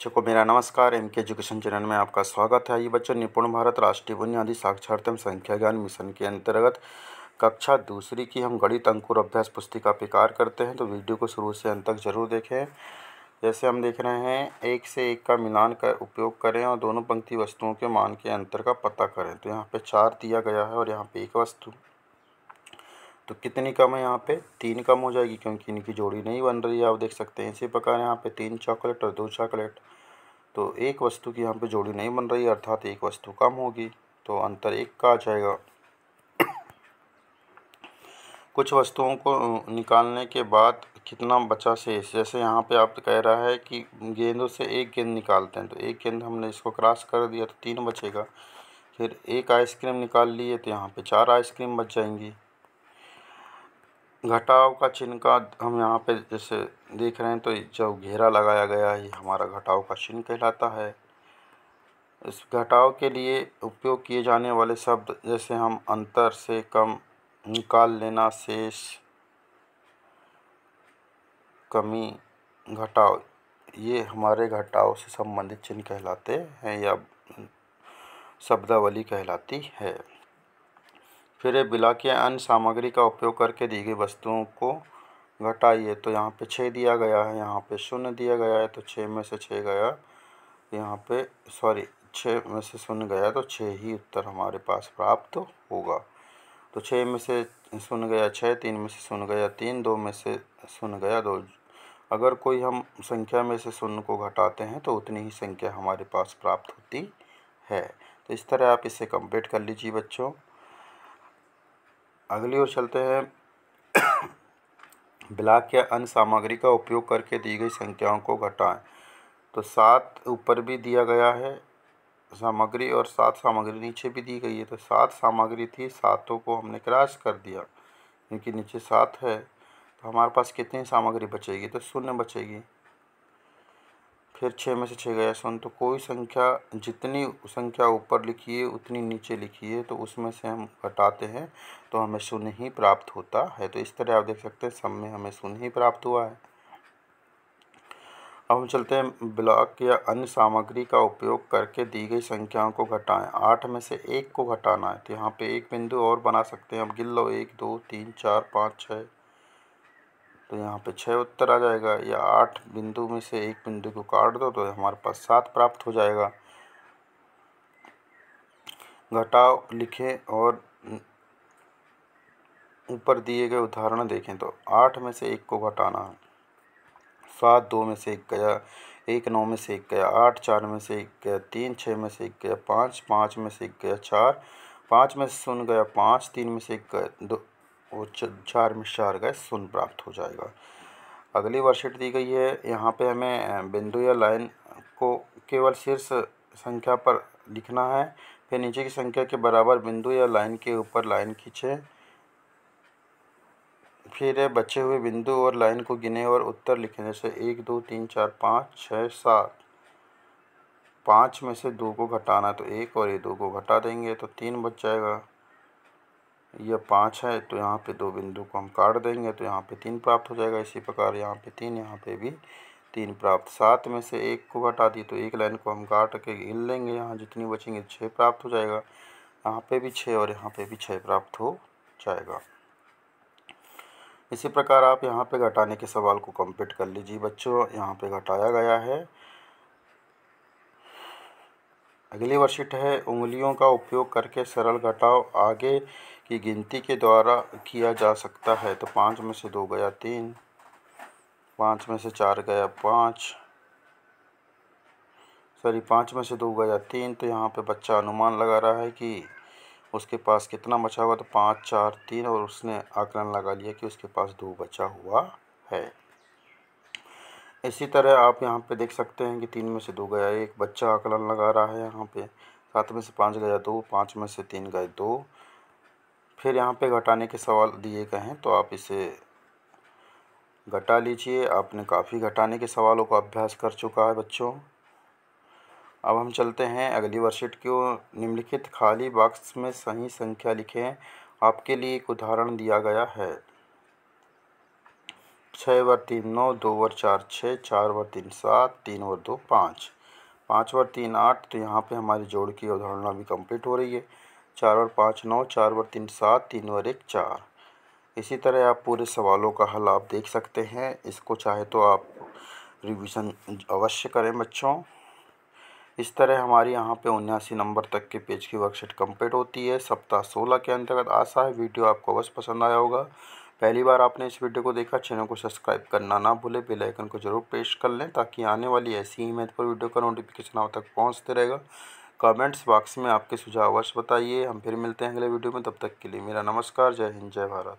बच्चों को मेरा नमस्कार एम के एजुकेशन चैनल में आपका स्वागत है ये बच्चों निपुण भारत राष्ट्रीय बुनियादी साक्षरता एवं संख्या ज्ञान मिशन के अंतर्गत कक्षा दूसरी की हम गणित अंकुर अभ्यास पुस्तिका पिकार करते हैं तो वीडियो को शुरू से अंत तक जरूर देखें जैसे हम देख रहे हैं एक से एक का मिलान का उपयोग करें और दोनों पंक्ति वस्तुओं के मान के अंतर का पता करें तो यहाँ पर चार दिया गया है और यहाँ पर एक वस्तु तो कितनी कम है यहाँ पे तीन कम हो जाएगी क्योंकि इनकी जोड़ी नहीं बन रही है आप देख सकते हैं इसी प्रकार यहाँ पे तीन चॉकलेट और दो चॉकलेट तो एक वस्तु की यहाँ पे जोड़ी नहीं बन रही अर्थात एक वस्तु कम होगी तो अंतर एक का आ जाएगा कुछ वस्तुओं को निकालने के बाद कितना बचा शेष जैसे यहाँ पे आप कह रहा है कि गेंदों से एक गेंद निकालते हैं तो एक गेंद हमने इसको क्रॉस कर दिया तो तीन बचेगा फिर एक आइसक्रीम निकाल लिए तो यहाँ पे चार आइसक्रीम बच जाएंगी घटाव का चिन्ह का हम यहाँ पे जैसे देख रहे हैं तो जो घेरा लगाया गया है ये हमारा घटाव का चिन्ह कहलाता है इस घटाव के लिए उपयोग किए जाने वाले शब्द जैसे हम अंतर से कम निकाल लेना शेष कमी घटाव ये हमारे घटाव से संबंधित चिन्ह कहलाते हैं या शब्दावली कहलाती है फिर बिला के अन्य सामग्री का उपयोग करके दी गई वस्तुओं को घटाइए तो यहाँ पे छः दिया गया है यहाँ पे शून्य दिया गया है तो छः में से छः गया यहाँ पे सॉरी छः में से शून्य गया तो छः ही उत्तर हमारे पास प्राप्त होगा तो छः में से शून्य गया छः तीन में से शून्य गया तीन दो में से शून्य गया दो अगर कोई हम संख्या में से शून्य को घटाते हैं तो उतनी ही संख्या हमारे पास प्राप्त होती है तो इस तरह आप इसे कंप्लीट कर लीजिए बच्चों अगली ओर चलते हैं ब्लाक या अन्य सामग्री का उपयोग करके दी गई संख्याओं को घटाएं तो सात ऊपर भी दिया गया है सामग्री और सात सामग्री नीचे भी दी गई है तो सात सामग्री थी सातों को हमने क्रैश कर दिया क्योंकि नीचे सात है तो हमारे पास कितनी सामग्री बचेगी तो शून्य बचेगी फिर छः में से छः गया सुन तो कोई संख्या जितनी संख्या ऊपर लिखी है उतनी नीचे लिखी है तो उसमें से हम घटाते हैं तो हमें शून्य ही प्राप्त होता है तो इस तरह आप देख सकते हैं सम में हमें शून्य ही प्राप्त हुआ है अब हम चलते हैं ब्लॉक या अन्य सामग्री का उपयोग करके दी गई संख्याओं को घटाएं आठ में से एक को घटाना है तो यहाँ पे एक बिंदु और बना सकते हैं अब गिन लो एक दो तीन चार पाँच छः तो यहाँ पे छः उत्तर आ जाएगा या आठ बिंदु में से एक बिंदु को काट दो तो हमारे पास सात प्राप्त हो जाएगा घटाओ लिखें और ऊपर दिए गए उदाहरण देखें तो आठ में से एक को घटाना है सात दो में से एक गया एक नौ में से एक गया आठ चार में से एक गया तीन छः में से एक गया पाँच पाँच में से एक गया चार पाँच में से शून्य गया पाँच तीन में से एक गया दो वो चार में चार का शून्य प्राप्त हो जाएगा अगली वर्कशीट दी गई है यहाँ पे हमें बिंदु या लाइन को केवल शीर्ष संख्या पर लिखना है फिर नीचे की संख्या के बराबर बिंदु या लाइन के ऊपर लाइन खींचें फिर बचे हुए बिंदु और लाइन को गिने और उत्तर लिखें जैसे एक दो तीन चार पाँच छः सात पाँच में से दो को घटाना तो एक और ये दो को घटा देंगे तो तीन बच जाएगा ये पाँच है तो यहाँ पे दो बिंदु को हम काट देंगे तो यहाँ पे तीन प्राप्त हो जाएगा इसी प्रकार यहाँ पे तीन यहाँ पे भी तीन प्राप्त सात में से एक को घटा दी तो एक लाइन को हम काट के गिन लेंगे यहाँ जितनी बचेंगे छः प्राप्त हो जाएगा यहाँ पे भी छः और यहाँ पे भी छः प्राप्त हो जाएगा इसी प्रकार आप यहाँ पे घटाने के सवाल को कम्प्लीट कर लीजिए बच्चों यहाँ पे घटाया गया है अगली वर्षिट है उंगलियों का उपयोग करके सरल घटाव आगे की गिनती के द्वारा किया जा सकता है तो पाँच में से दो गया तीन पाँच में से चार गया पाँच सॉरी पाँच में से दो गया तीन तो यहाँ पे बच्चा अनुमान लगा रहा है कि उसके पास कितना बचा हुआ तो पाँच चार तीन और उसने आकलन लगा लिया कि उसके पास दो बचा हुआ है इसी तरह आप यहाँ पे देख सकते हैं कि तीन में से दो गया एक बच्चा आकलन लगा रहा है यहाँ पे सात में से पाँच गया दो पाँच में से तीन गए दो फिर यहाँ पे घटाने के सवाल दिए गए हैं तो आप इसे घटा लीजिए आपने काफ़ी घटाने के सवालों का अभ्यास कर चुका है बच्चों अब हम चलते हैं अगली वर्षीट को निम्नलिखित खाली बॉक्स में सही संख्या लिखें आपके लिए एक उदाहरण दिया गया है छः व तीन नौ दो व चार छः चार व तीन सात तीन व दो पाँच पाँच व तीन आठ तो यहाँ पे हमारी जोड़ की अवधारणा भी कंप्लीट हो रही है चार और पाँच नौ चार व तीन सात तीन व एक चार इसी तरह आप पूरे सवालों का हल आप देख सकते हैं इसको चाहे तो आप रिवीजन अवश्य करें बच्चों इस तरह हमारी यहाँ पे उन्यासी नंबर तक के पेज की वर्कशीट कंप्लीट होती है सप्ताह सोलह के अंतर्गत आशा है वीडियो आपको अवश्य पसंद आया होगा पहली बार आपने इस वीडियो को देखा चैनल को सब्सक्राइब करना ना भूलें बेल आइकन को जरूर प्रेस कर लें ताकि आने वाली ऐसी ही महत्वपूर्ण वीडियो का नोटिफिकेशन आप तक पहुंचते रहेगा कमेंट्स बॉक्स में आपके सुझाव अवश्य बताइए हम फिर मिलते हैं अगले वीडियो में तब तक के लिए मेरा नमस्कार जय हिंद जय भारत